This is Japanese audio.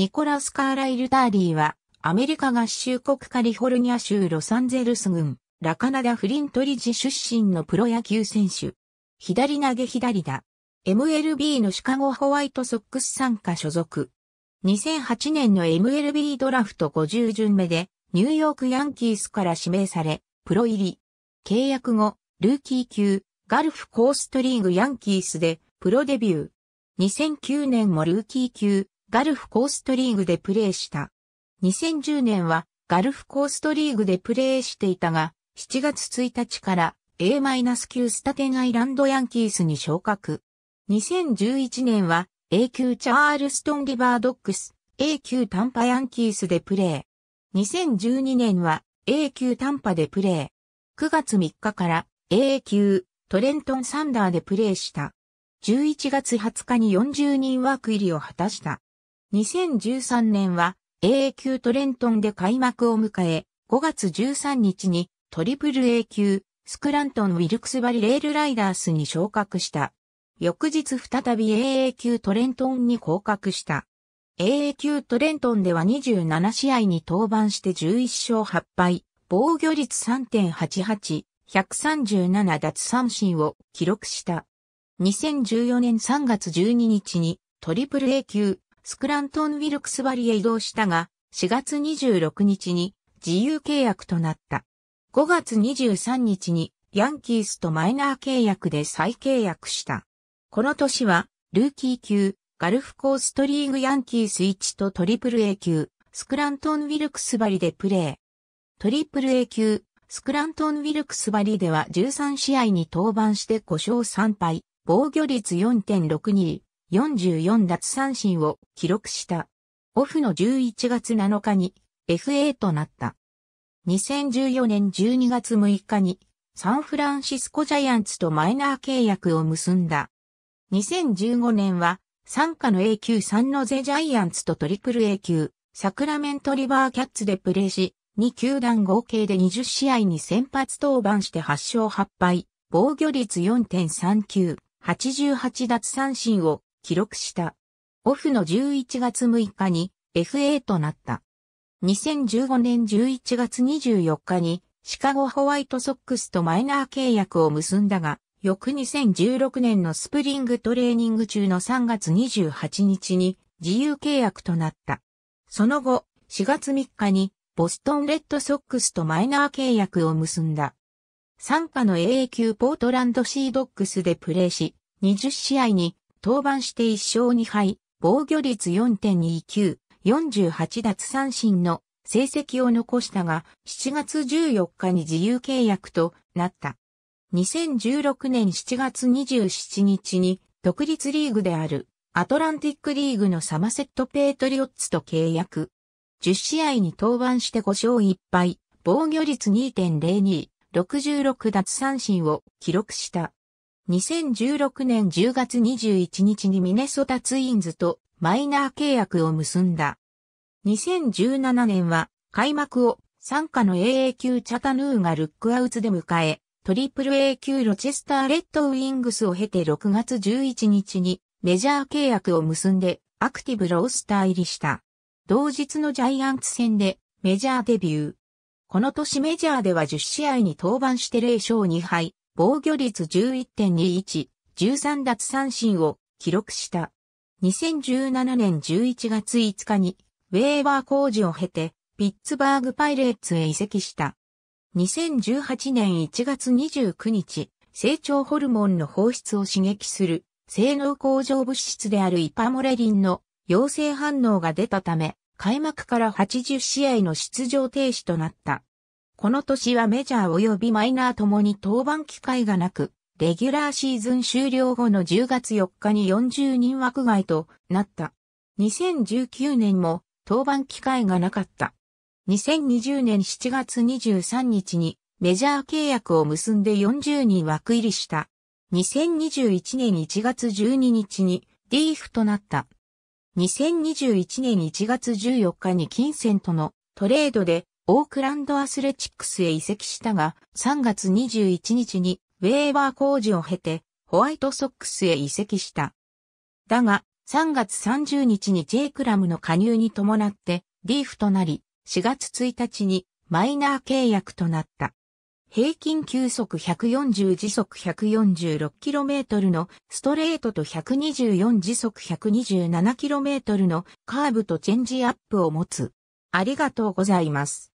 ニコラス・カーライル・ダーリーは、アメリカ合衆国カリフォルニア州ロサンゼルス郡、ラカナダ・フリントリジ出身のプロ野球選手。左投げ左だ。MLB のシカゴホワイトソックス参加所属。2008年の MLB ドラフト50巡目で、ニューヨークヤンキースから指名され、プロ入り。契約後、ルーキー級、ガルフコーストリーグヤンキースで、プロデビュー。2009年もルーキー級、ガルフコーストリーグでプレーした。2010年はガルフコーストリーグでプレーしていたが、7月1日から A-9 スタテンアイランドヤンキースに昇格。2011年は A 級チャールストンリバードックス、A 級タンパヤンキースでプレー。2012年は A 級タンパでプレー。9月3日から A 級トレントンサンダーでプレーした。11月20日に40人枠入りを果たした。2013年は AA 級トレントンで開幕を迎え、5月13日にトリプル A 級スクラントン・ウィルクスバリレールライダースに昇格した。翌日再び AA 級トレントンに降格した。AA 級トレントンでは27試合に登板して11勝8敗、防御率3.88、137奪三振を記録した。2014年3月12日にトリプル A 級スクラントン・ウィルクスバリへ移動したが、4月26日に自由契約となった。5月23日にヤンキースとマイナー契約で再契約した。この年は、ルーキー級、ガルフコーストリーグヤンキース1とトリプル A 級、スクラントン・ウィルクスバリでプレー。トリプル A 級、スクラントン・ウィルクスバリでは13試合に登板して5勝3敗、防御率4.62、44奪三振を記録した。オフの11月7日に FA となった。2014年12月6日にサンフランシスコジャイアンツとマイナー契約を結んだ。2015年は参加の A 級ンノゼジャイアンツとトリプル A 級サクラメントリバーキャッツでプレーし、2球団合計で20試合に先発登板して8勝8敗、防御率4.39、88奪三振を記録した。オフの11月6日に FA となった。2015年11月24日にシカゴホワイトソックスとマイナー契約を結んだが、翌2016年のスプリングトレーニング中の3月28日に自由契約となった。その後、4月3日にボストンレッドソックスとマイナー契約を結んだ。参加の AA 級ポートランドシードックスでプレーし、20試合に登板して1勝2敗、防御率4.29、48奪三振の成績を残したが、7月14日に自由契約となった。2016年7月27日に独立リーグであるアトランティックリーグのサマセットペイトリオッツと契約。10試合に登板して5勝1敗、防御率2.02、66奪三振を記録した。2016年10月21日にミネソタツインズとマイナー契約を結んだ。2017年は開幕を参加の AA 級チャタヌーがルックアウツで迎え、トリプル A 級ロチェスターレッドウィングスを経て6月11日にメジャー契約を結んでアクティブロースター入りした。同日のジャイアンツ戦でメジャーデビュー。この年メジャーでは10試合に登板して0勝2敗、防御率11.21、13奪三振を記録した。2017年11月5日に、ウェーバー工事を経て、ピッツバーグパイレーツへ移籍した。2018年1月29日、成長ホルモンの放出を刺激する、性能向上物質であるイパモレリンの陽性反応が出たため、開幕から80試合の出場停止となった。この年はメジャー及びマイナーともに登板機会がなく、レギュラーシーズン終了後の10月4日に40人枠外となった。2019年も登板機会がなかった。2020年7月23日にメジャー契約を結んで40人枠入りした。2021年1月12日にディーフとなった。2021年1月14日に金銭とのトレードでオークランドアスレチックスへ移籍したが、3月21日にウェーバー工事を経て、ホワイトソックスへ移籍した。だが、3月30日に J クラムの加入に伴って、リーフとなり、4月1日にマイナー契約となった。平均球速140時速 146km のストレートと124時速 127km のカーブとチェンジアップを持つ。ありがとうございます。